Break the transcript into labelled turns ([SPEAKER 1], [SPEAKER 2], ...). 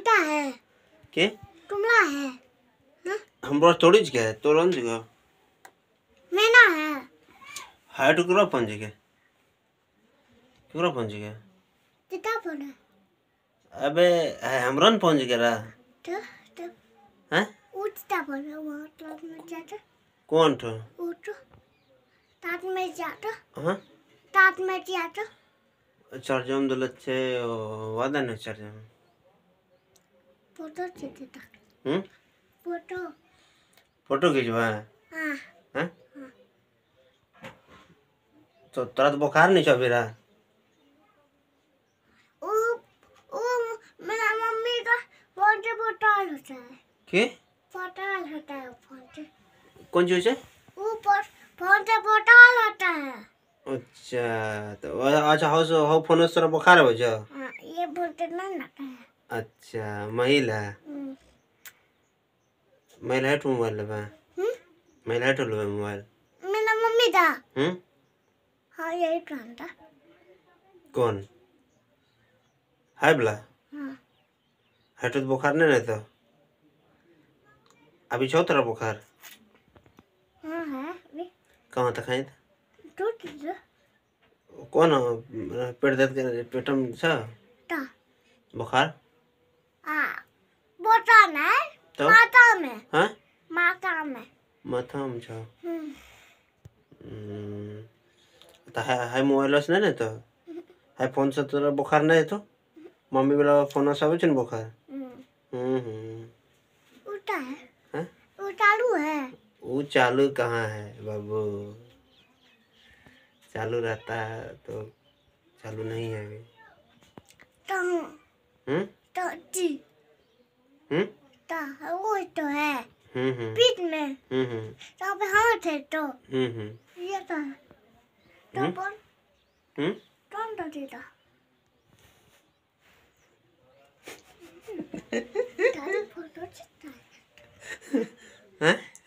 [SPEAKER 1] टुमटा है के कुमला है हाँ?
[SPEAKER 2] हम हमरो थोड़ी जगह है हाँ, तो तोरन जगह मेना है हाय टुकरा पंज के टुकरा पंज के तिता पन अबे है हम रन पंज के रा
[SPEAKER 1] तो तो हैं हाँ? उठता पन वो तो में जाता कौन तो उठ तात में जाता हाँ तात में जाता
[SPEAKER 2] चार्जम दलत छे वादन चार्जम
[SPEAKER 1] फोटो खींचता हम्म फोटो
[SPEAKER 2] फोटो खींचवाना
[SPEAKER 1] हां हां
[SPEAKER 2] तो तुरंत बुखार नहीं चो रहा
[SPEAKER 1] ओ ओ मेरा मम्मी का फोन से बोतल होता है के बोतल होता है फोन से कौन जो है ऊपर फोन से बोतल होता है
[SPEAKER 2] अच्छा तो अच्छा हाउस हाउ फोन से बुखार हो जा
[SPEAKER 1] हां ये बोलते ना ना
[SPEAKER 2] अच्छा महिला हम्म। महिला टू मोबाइल लेबा हम्म। महिला टू लेबा मोबाइल
[SPEAKER 1] मेरा मम्मी दा हम हम्म? हां यही प्रांता
[SPEAKER 2] कौन हाय बला हां है तो बुखार नहीं रहता अभी छो तेरा बुखार
[SPEAKER 1] हाँ है अभी कहाँ तक है टूट
[SPEAKER 2] कौन पेट दर्द पेटम छ हाँ। बुखार
[SPEAKER 1] हाँ बोटा तो में तो? माता में हाँ माता में
[SPEAKER 2] माता में छो अच्छा। हम्म। हम्म, तो है है मोबाइल से नहीं तो है फोन से तोरा बुखार नहीं तो मम्मी वाला फोन से आवे छन बुखार हम्म हम्म
[SPEAKER 1] उठा हम्म। तो है हैं हाँ? वो चालू है
[SPEAKER 2] वो चालू कहाँ है बाबू चालू रहता है तो चालू नहीं है अभी तो हम्म तो है पीठ
[SPEAKER 1] हम्म, हम्म। में हम्म, यहाँ पे हाथ तो। तो है तो ये तो है तो कौन कौन तो देता फोटो चित्ता है